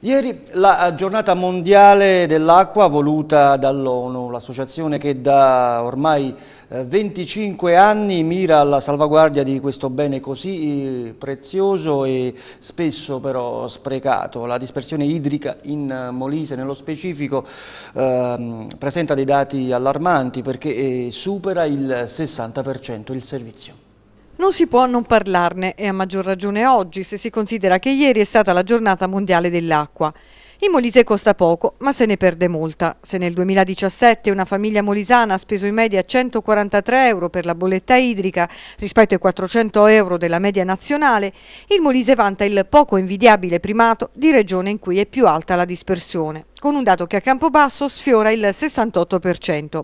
Ieri la eh, giornata mondiale dell'acqua voluta dall'ONU, l'associazione che da ormai 25 eh, anni mira alla salvaguardia di questo bene così eh, prezioso e spesso però sprecato. La dispersione idrica in Molise nello specifico eh, presenta dei dati allarmanti perché supera il 60% il servizio. Non si può non parlarne e a maggior ragione oggi se si considera che ieri è stata la giornata mondiale dell'acqua. In Molise costa poco, ma se ne perde molta. Se nel 2017 una famiglia molisana ha speso in media 143 euro per la bolletta idrica rispetto ai 400 euro della media nazionale, il Molise vanta il poco invidiabile primato di regione in cui è più alta la dispersione con un dato che a Campobasso sfiora il 68%.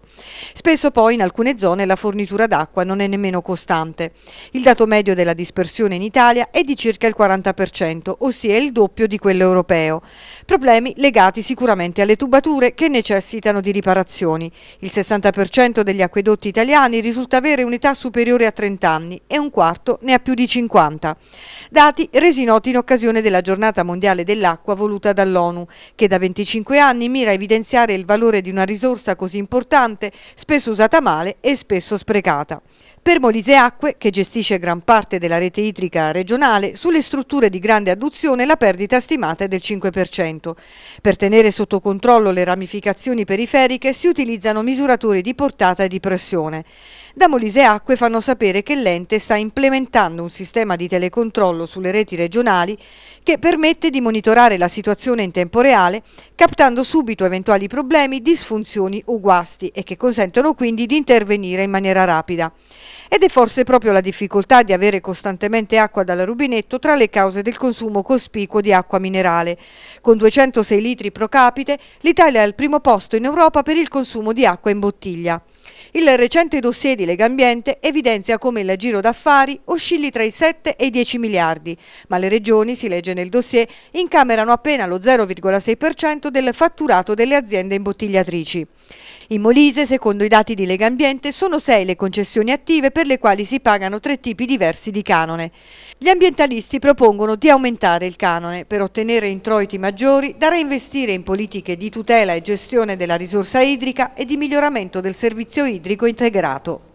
Spesso poi in alcune zone la fornitura d'acqua non è nemmeno costante. Il dato medio della dispersione in Italia è di circa il 40%, ossia il doppio di quello europeo. Problemi legati sicuramente alle tubature che necessitano di riparazioni. Il 60% degli acquedotti italiani risulta avere un'età superiore a 30 anni e un quarto ne ha più di 50. Dati resi noti in occasione della giornata mondiale dell'acqua voluta dall'ONU, che da 25 cinque anni mira a evidenziare il valore di una risorsa così importante, spesso usata male e spesso sprecata. Per Molise Acque, che gestisce gran parte della rete idrica regionale, sulle strutture di grande adduzione la perdita stimata è del 5%. Per tenere sotto controllo le ramificazioni periferiche si utilizzano misuratori di portata e di pressione. Da Molise Acque fanno sapere che l'ente sta implementando un sistema di telecontrollo sulle reti regionali che permette di monitorare la situazione in tempo reale, capire captando subito eventuali problemi, disfunzioni o guasti e che consentono quindi di intervenire in maniera rapida. Ed è forse proprio la difficoltà di avere costantemente acqua dal rubinetto tra le cause del consumo cospicuo di acqua minerale. Con 206 litri pro capite, l'Italia è al primo posto in Europa per il consumo di acqua in bottiglia. Il recente dossier di Legambiente evidenzia come il giro d'affari oscilli tra i 7 e i 10 miliardi, ma le regioni, si legge nel dossier, incamerano appena lo 0,6% del fatturato delle aziende imbottigliatrici. In Molise, secondo i dati di Legambiente, sono 6 le concessioni attive per le quali si pagano tre tipi diversi di canone. Gli ambientalisti propongono di aumentare il canone per ottenere introiti maggiori da reinvestire in politiche di tutela e gestione della risorsa idrica e di miglioramento del servizio idrico idrico integrato.